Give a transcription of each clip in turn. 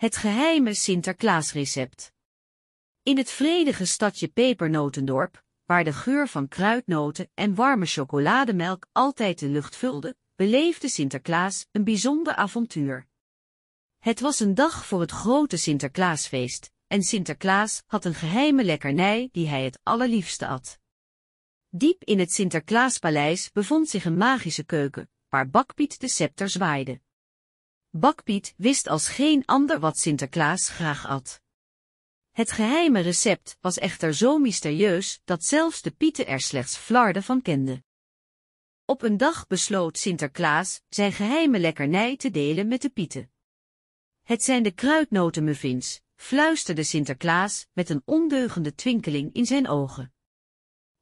Het geheime Sinterklaasrecept. In het vredige stadje Pepernotendorp, waar de geur van kruidnoten en warme chocolademelk altijd de lucht vulde, beleefde Sinterklaas een bijzonder avontuur. Het was een dag voor het grote Sinterklaasfeest, en Sinterklaas had een geheime lekkernij die hij het allerliefste at. Diep in het Sinterklaaspaleis bevond zich een magische keuken, waar Bakpiet de scepter zwaaide. Bakpiet wist als geen ander wat Sinterklaas graag at. Het geheime recept was echter zo mysterieus dat zelfs de Pieten er slechts flarden van kenden. Op een dag besloot Sinterklaas zijn geheime lekkernij te delen met de Pieten. Het zijn de kruidnotenmuffins, fluisterde Sinterklaas met een ondeugende twinkeling in zijn ogen.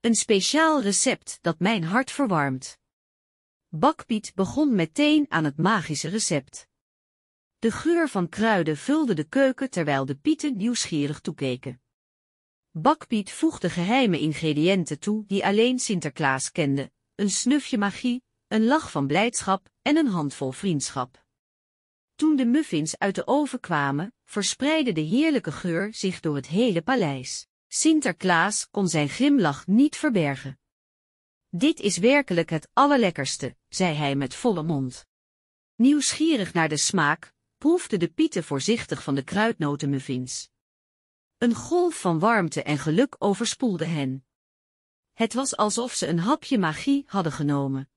Een speciaal recept dat mijn hart verwarmt. Bakpiet begon meteen aan het magische recept. De geur van kruiden vulde de keuken terwijl de pieten nieuwsgierig toekeken. Bakpiet voegde geheime ingrediënten toe die alleen Sinterklaas kende, een snufje magie, een lach van blijdschap en een handvol vriendschap. Toen de muffins uit de oven kwamen, verspreidde de heerlijke geur zich door het hele paleis. Sinterklaas kon zijn grimlach niet verbergen. Dit is werkelijk het allerlekkerste, zei hij met volle mond. Nieuwsgierig naar de smaak, proefde de Pieten voorzichtig van de kruidnotenmuffins. Een golf van warmte en geluk overspoelde hen. Het was alsof ze een hapje magie hadden genomen.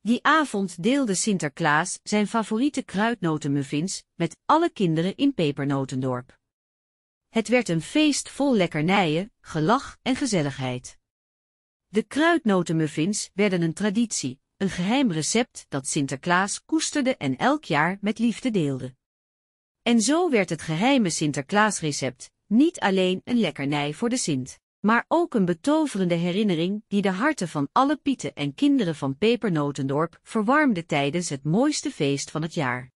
Die avond deelde Sinterklaas zijn favoriete kruidnotenmuffins met alle kinderen in Pepernotendorp. Het werd een feest vol lekkernijen, gelach en gezelligheid. De kruidnotenmuffins werden een traditie, een geheim recept dat Sinterklaas koesterde en elk jaar met liefde deelde. En zo werd het geheime Sinterklaasrecept niet alleen een lekkernij voor de Sint, maar ook een betoverende herinnering die de harten van alle pieten en kinderen van Pepernotendorp verwarmde tijdens het mooiste feest van het jaar.